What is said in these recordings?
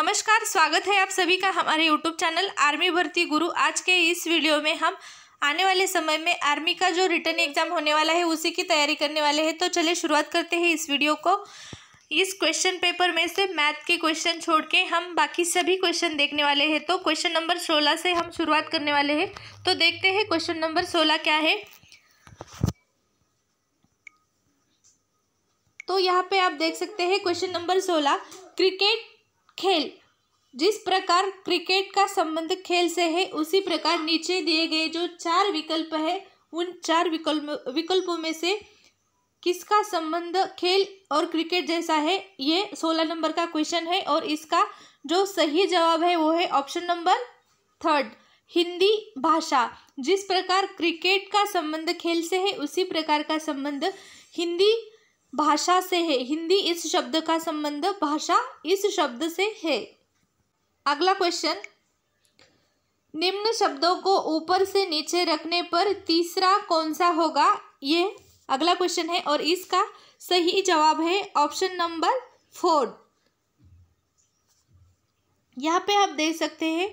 नमस्कार स्वागत है आप सभी का हमारे यूट्यूब चैनल आर्मी भर्ती गुरु आज के इस वीडियो में हम आने वाले समय में आर्मी का जो रिटर्न एग्जाम होने वाला है उसी की तैयारी करने वाले हैं तो चलिए शुरुआत करते हैं इस वीडियो को इस क्वेश्चन पेपर में से मैथ के क्वेश्चन छोड़ के हम बाकी सभी क्वेश्चन देखने वाले हैं तो क्वेश्चन नंबर सोलह से हम शुरुआत करने वाले हैं तो देखते हैं क्वेश्चन नंबर सोलह क्या है तो यहाँ पे आप देख सकते हैं क्वेश्चन नंबर सोलह क्रिकेट खेल जिस प्रकार क्रिकेट का संबंध खेल से है उसी प्रकार नीचे दिए गए जो चार विकल्प है उन चार विकल्प विकल्पों में से किसका संबंध खेल और क्रिकेट जैसा है ये सोलह नंबर का क्वेश्चन है और इसका जो सही जवाब है वो है ऑप्शन नंबर थर्ड हिंदी भाषा जिस प्रकार क्रिकेट का संबंध खेल से है उसी प्रकार का संबंध हिंदी भाषा से है हिंदी इस शब्द का संबंध भाषा इस शब्द से है अगला क्वेश्चन निम्न शब्दों को ऊपर से नीचे रखने पर तीसरा कौन सा होगा ये अगला क्वेश्चन है और इसका सही जवाब है ऑप्शन नंबर फोर यहाँ पे आप देख सकते हैं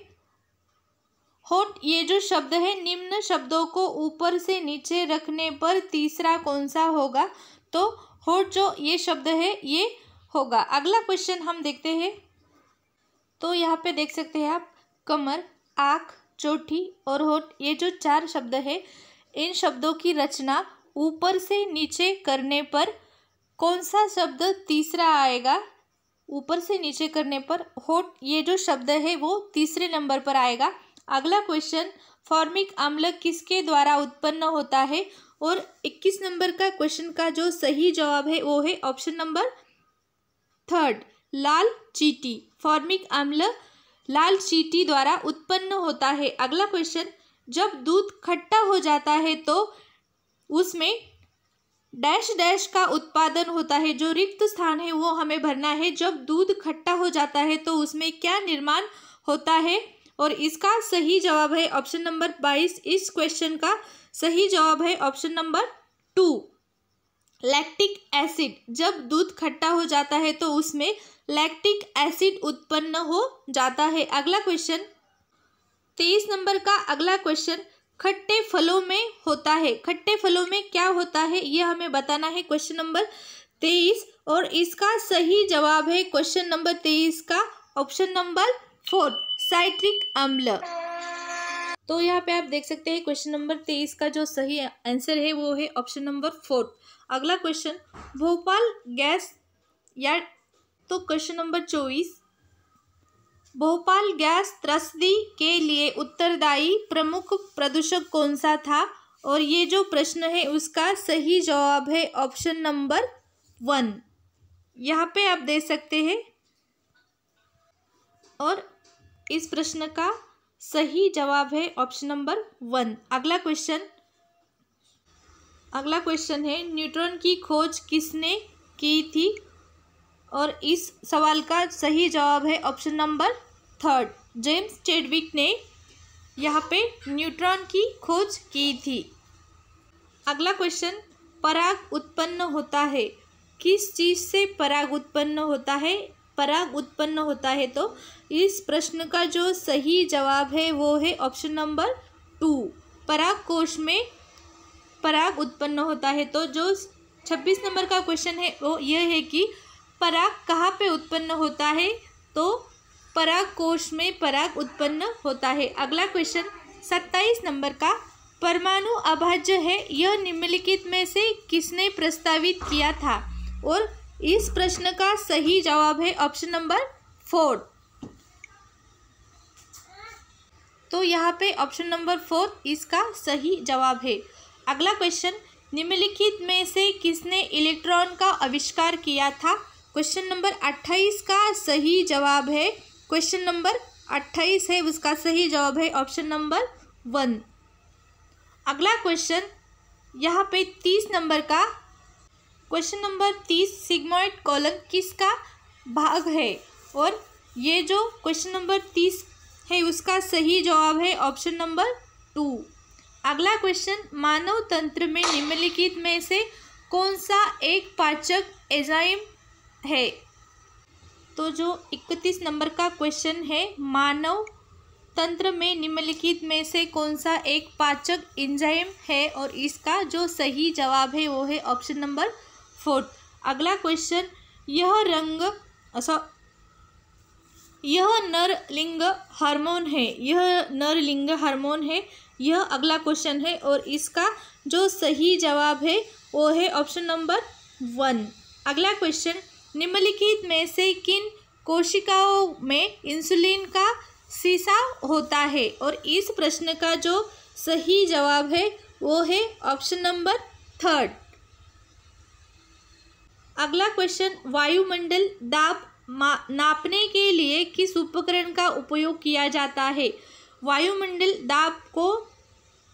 होट ये जो शब्द है निम्न शब्दों को ऊपर से नीचे रखने पर तीसरा कौन सा होगा तो होट जो ये शब्द है ये होगा अगला क्वेश्चन हम देखते हैं तो यहाँ पे देख सकते हैं आप कमर आँख चोटी और होठ ये जो चार शब्द है इन शब्दों की रचना ऊपर से नीचे करने पर कौन सा शब्द तीसरा आएगा ऊपर से नीचे करने पर होट ये जो शब्द है वो तीसरे नंबर पर आएगा अगला क्वेश्चन फॉर्मिक अम्ल किसके द्वारा उत्पन्न होता है और 21 नंबर का क्वेश्चन का जो सही जवाब है वो है ऑप्शन नंबर थर्ड लाल चीटी फॉर्मिक अम्ल लाल चीटी द्वारा उत्पन्न होता है अगला क्वेश्चन जब दूध खट्टा हो जाता है तो उसमें डैश डैश का उत्पादन होता है जो रिक्त स्थान है वो हमें भरना है जब दूध खट्टा हो जाता है तो उसमें क्या निर्माण होता है और इसका सही जवाब है ऑप्शन नंबर बाईस इस क्वेश्चन का सही जवाब है option number two lactic acid जब दूध खट्टा हो जाता है तो उसमें लैक्टिक एसिड उत्पन्न हो जाता है अगला क्वेश्चन तेईस नंबर का अगला क्वेश्चन खट्टे फलों में होता है खट्टे फलों में क्या होता है यह हमें बताना है क्वेश्चन नंबर तेईस और इसका सही जवाब है क्वेश्चन नंबर तेईस का ऑप्शन नंबर फोर साइट्रिक अम्ल तो यहाँ पे आप देख सकते हैं क्वेश्चन नंबर तेईस का जो सही आंसर है वो है ऑप्शन नंबर फोर्थ अगला क्वेश्चन भोपाल गैस या तो क्वेश्चन नंबर चौबीस भोपाल गैस त्रस्ती के लिए उत्तरदायी प्रमुख प्रदूषक कौन सा था और ये जो प्रश्न है उसका सही जवाब है ऑप्शन नंबर वन यहाँ पे आप देख सकते हैं और इस प्रश्न का सही जवाब है ऑप्शन नंबर वन अगला क्वेश्चन अगला क्वेश्चन है न्यूट्रॉन की खोज किसने की थी और इस सवाल का सही जवाब है option number third James Chadwick ने यहाँ पे न्यूट्रॉन की खोज की थी अगला क्वेश्चन पराग उत्पन्न होता है किस चीज़ से पराग उत्पन्न होता है पराग उत्पन्न होता है तो इस प्रश्न का जो सही जवाब है वो है ऑप्शन नंबर टू पराग कोश में पराग उत्पन्न होता है तो जो छब्बीस नंबर का क्वेश्चन है वो यह है कि पराग कहाँ पे उत्पन्न होता है तो पराग कोश में पराग उत्पन्न होता है अगला क्वेश्चन सत्ताईस नंबर का परमाणु अभाज्य है यह निम्नलिखित में से किसने प्रस्तावित किया था और इस प्रश्न का सही जवाब है ऑप्शन नंबर फोर तो यहाँ पे ऑप्शन नंबर फोर इसका सही जवाब है अगला क्वेश्चन निम्नलिखित में से किसने इलेक्ट्रॉन का आविष्कार किया था क्वेश्चन नंबर अट्ठाईस का सही जवाब है क्वेश्चन नंबर अट्ठाईस है उसका सही जवाब है ऑप्शन नंबर वन अगला क्वेश्चन यहाँ पे तीस नंबर का क्वेश्चन नंबर तीस सिग्मोइड कॉलम किसका भाग है और ये जो क्वेश्चन नंबर तीस है उसका सही जवाब है ऑप्शन नंबर टू अगला क्वेश्चन मानव तंत्र में निम्नलिखित में से कौन सा एक पाचक एजाइम है तो जो इकतीस नंबर का क्वेश्चन है मानव तंत्र में निम्नलिखित में से कौन सा एक पाचक एंजाइम है और इसका जो सही जवाब है वो है ऑप्शन नंबर फोर्थ अगला क्वेश्चन यह रंग सॉ यह नरलिंग हार्मोन है यह नरलिंग हार्मोन है यह अगला क्वेश्चन है और इसका जो सही जवाब है वो है ऑप्शन नंबर वन अगला क्वेश्चन निम्नलिखित में से किन कोशिकाओं में इंसुलिन का सीसा होता है और इस प्रश्न का जो सही जवाब है वो है ऑप्शन नंबर थर्ड अगला क्वेश्चन वायुमंडल दाब नापने के लिए किस उपकरण का उपयोग किया जाता है वायुमंडल दाब को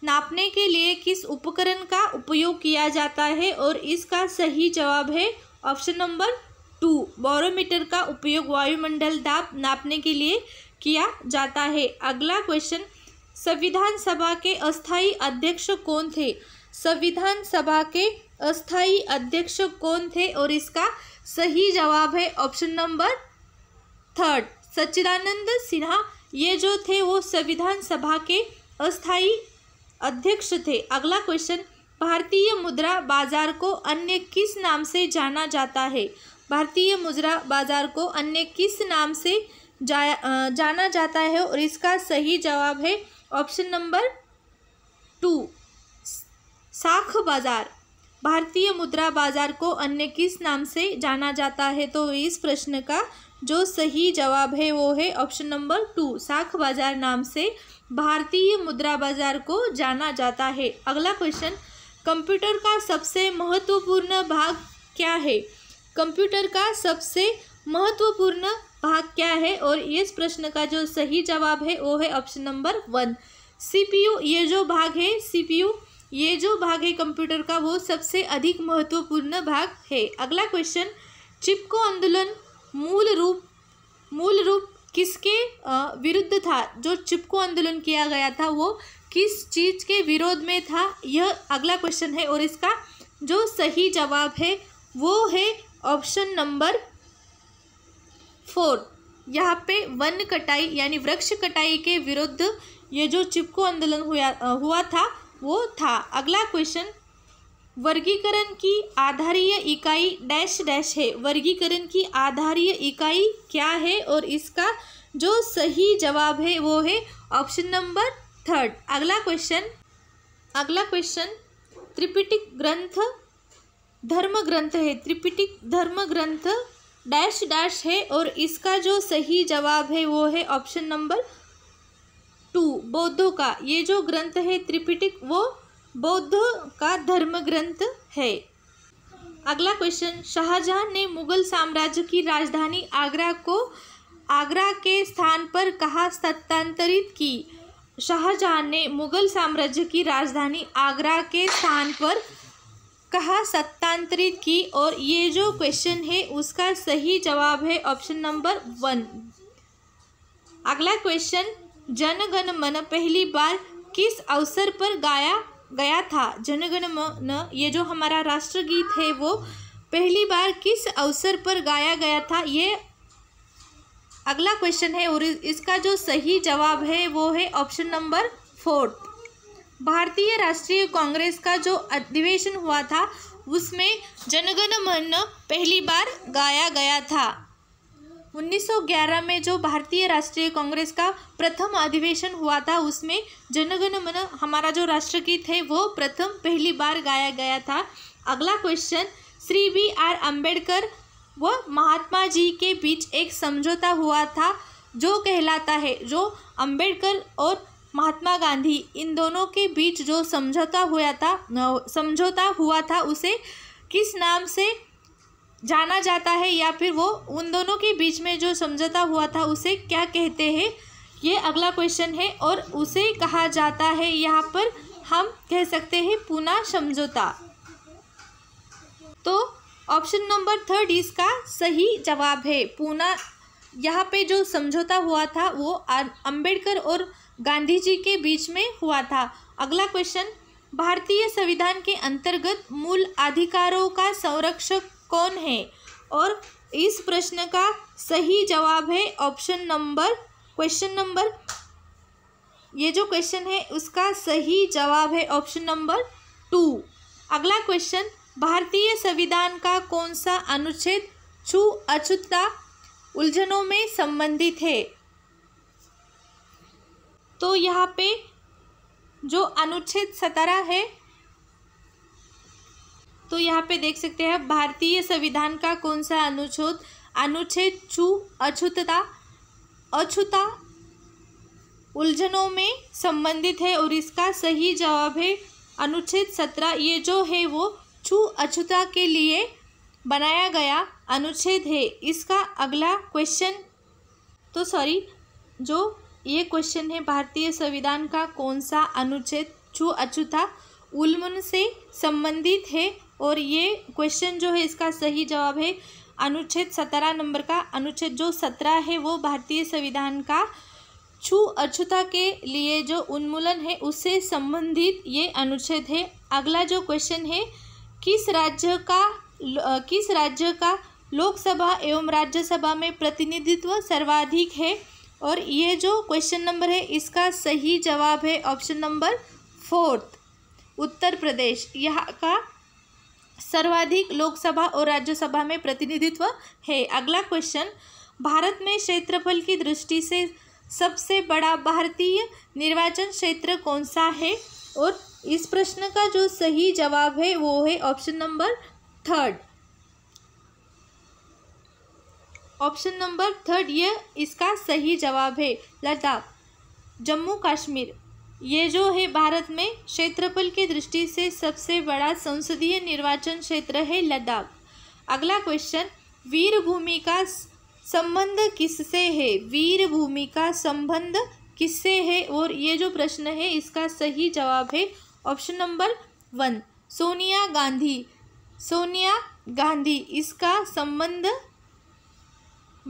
नापने के लिए किस उपकरण का उपयोग किया जाता है और इसका सही जवाब है ऑप्शन नंबर टू बोरोमीटर का उपयोग वायुमंडल दाब नापने के लिए किया जाता है अगला क्वेश्चन संविधान सभा के अस्थाई अध्यक्ष कौन थे संविधान सभा के अस्थाई अध्यक्ष कौन थे और इसका सही जवाब है option number third Sachchidananda Sinha ये जो थे वो संविधान सभा के अस्थाई अध्यक्ष थे अगला क्वेश्चन भारतीय मुद्रा बाजार को अन्य किस नाम से जाना जाता है भारतीय मुद्रा बाजार को अन्य किस नाम से जाया जाना जाता है और इसका सही जवाब है ऑप्शन नंबर टू साख बाजार भारतीय मुद्रा बाजार को अन्य किस नाम से जाना जाता है तो इस प्रश्न का जो सही जवाब है वो है ऑप्शन नंबर टू साख बाजार नाम से भारतीय मुद्रा बाजार को जाना जाता है अगला क्वेश्चन कंप्यूटर का सबसे महत्वपूर्ण भाग क्या है कंप्यूटर का सबसे महत्वपूर्ण भाग क्या है और इस प्रश्न का जो सही जवाब है वो है ऑप्शन नंबर वन सीपीयू ये जो भाग है सीपीयू ये जो भाग है कंप्यूटर का वो सबसे अधिक महत्वपूर्ण भाग है अगला क्वेश्चन चिपको आंदोलन मूल रूप मूल रूप किसके विरुद्ध था जो चिपको आंदोलन किया गया था वो किस चीज़ के विरोध में था यह अगला क्वेश्चन है और इसका जो सही जवाब है वो है ऑप्शन नंबर फोर यहाँ पे वन कटाई यानी वृक्ष कटाई के विरुद्ध ये जो चिपको आंदोलन हुआ हुआ था वो था अगला क्वेश्चन वर्गीकरण की आधारीय इकाई डैश डैश है वर्गीकरण की आधारीय इकाई क्या है और इसका जो सही जवाब है वो है ऑप्शन नंबर थर्ड अगला क्वेश्चन अगला क्वेश्चन त्रिपिटिक ग्रंथ धर्म ग्रंथ है त्रिपिटिक धर्म ग्रंथ डैश डैश है और इसका जो सही जवाब है वो है ऑप्शन नंबर टू बौद्धों का ये जो ग्रंथ है त्रिपिटिक वो बौद्ध का धर्म ग्रंथ है अगला क्वेश्चन शाहजहां ने मुगल साम्राज्य की राजधानी आगरा को आगरा के स्थान पर कहाँ स्थानांतरित की शाहजहां ने मुगल साम्राज्य की राजधानी आगरा के स्थान पर कहा सत्तांतरित की और ये जो क्वेश्चन है उसका सही जवाब है ऑप्शन नंबर वन अगला क्वेश्चन जनगण मन पहली बार किस अवसर पर गाया गया था जनगण मन ये जो हमारा राष्ट्रगीत है वो पहली बार किस अवसर पर गाया गया था ये अगला क्वेश्चन है और इसका जो सही जवाब है वो है ऑप्शन नंबर फोर्थ भारतीय राष्ट्रीय कांग्रेस का जो अधिवेशन हुआ था उसमें जनगण मन पहली बार गाया गया था 1911 में जो भारतीय राष्ट्रीय कांग्रेस का प्रथम अधिवेशन हुआ था उसमें जनगण मन हमारा जो राष्ट्रगीत है वो प्रथम पहली बार गाया गया था अगला question Shri B R Ambedkar व महात्मा जी के बीच एक समझौता हुआ था जो कहलाता है जो अम्बेडकर और महात्मा गांधी इन दोनों के बीच जो समझौता हुआ था समझौता हुआ था उसे किस नाम से जाना जाता है या फिर वो उन दोनों के बीच में जो समझौता हुआ था उसे क्या कहते हैं ये अगला क्वेश्चन है और उसे कहा जाता है यहाँ पर हम कह सकते हैं पूना समझौता तो ऑप्शन नंबर थर्ड इसका सही जवाब है पूना यहाँ पे जो समझौता हुआ था वो अं-, अंबेडकर और गांधी जी के बीच में हुआ था अगला क्वेश्चन भारतीय संविधान के अंतर्गत मूल अधिकारों का संरक्षक कौन है और इस प्रश्न का सही जवाब है ऑप्शन नंबर क्वेश्चन नंबर ये जो क्वेश्चन है उसका सही जवाब है ऑप्शन नंबर टू अगला क्वेश्चन भारतीय संविधान का कौन सा अनुच्छेद छू अछूतता उलझनों में संबंधित है तो यहाँ पे जो अनुच्छेद सत्रह है तो यहाँ पे देख सकते हैं भारतीय संविधान का कौन सा अनुच्छेद अनुच्छेद छू अछूतता अछूता उलझनों में संबंधित है और इसका सही जवाब है अनुच्छेद सत्रह ये जो है वो छू अछूता के लिए बनाया गया अनुच्छेद है इसका अगला क्वेश्चन तो सॉरी जो ये क्वेश्चन है भारतीय संविधान का कौन सा अनुच्छेद छू अछूता उलमन से संबंधित है और ये क्वेश्चन जो है इसका सही जवाब है अनुच्छेद सत्रह नंबर का अनुच्छेद जो सत्रह है वो भारतीय संविधान का छू अछूता के लिए जो उन्मूलन है उससे संबंधित ये अनुच्छेद है अगला जो क्वेश्चन है किस राज्य का किस राज्य का लोकसभा एवं राज्यसभा में प्रतिनिधित्व सर्वाधिक है और ये जो क्वेश्चन नंबर है इसका सही जवाब है option number fourth Uttar Pradesh यहाँ का सर्वाधिक लोकसभा और राज्यसभा में प्रतिनिधित्व है अगला क्वेश्चन भारत में क्षेत्रफल की दृष्टि से सबसे बड़ा भारतीय निर्वाचन क्षेत्र कौन सा है और इस प्रश्न का जो सही जवाब है वो है option number third option number third ये इसका सही जवाब है लद्दाख जम्मू कश्मीर ये जो है भारत में क्षेत्रफल की दृष्टि से सबसे बड़ा संसदीय निर्वाचन क्षेत्र है लद्दाख अगला क्वेश्चन वीरभूमि का संबंध किससे है वीरभूमि का संबंध किससे है और ये जो प्रश्न है इसका सही जवाब है option number one Sonia Gandhi Sonia Gandhi इसका संबंध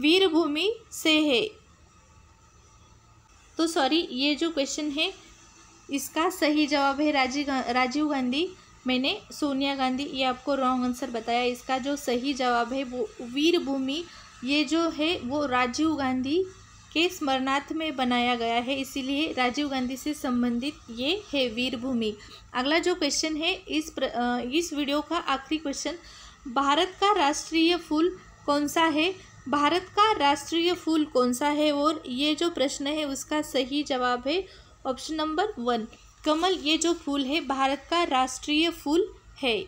वीरभूमि से है तो सॉरी ये जो क्वेश्चन है इसका सही जवाब है राजीव राजीव गांधी मैंने सोनिया गांधी ये आपको रॉन्ग आंसर बताया इसका जो सही जवाब है वो वीर भूमि ये जो है वो राजीव गांधी के स्मरणार्थ में बनाया गया है इसीलिए राजीव गांधी से संबंधित ये है वीर भूमि अगला जो क्वेश्चन है इस प्र, इस वीडियो का आखिरी क्वेश्चन भारत का राष्ट्रीय फूल कौन सा है भारत का राष्ट्रीय फूल कौन सा है और ये जो प्रश्न है उसका सही जवाब है ऑप्शन नंबर वन कमल ये जो फूल है भारत का राष्ट्रीय फूल है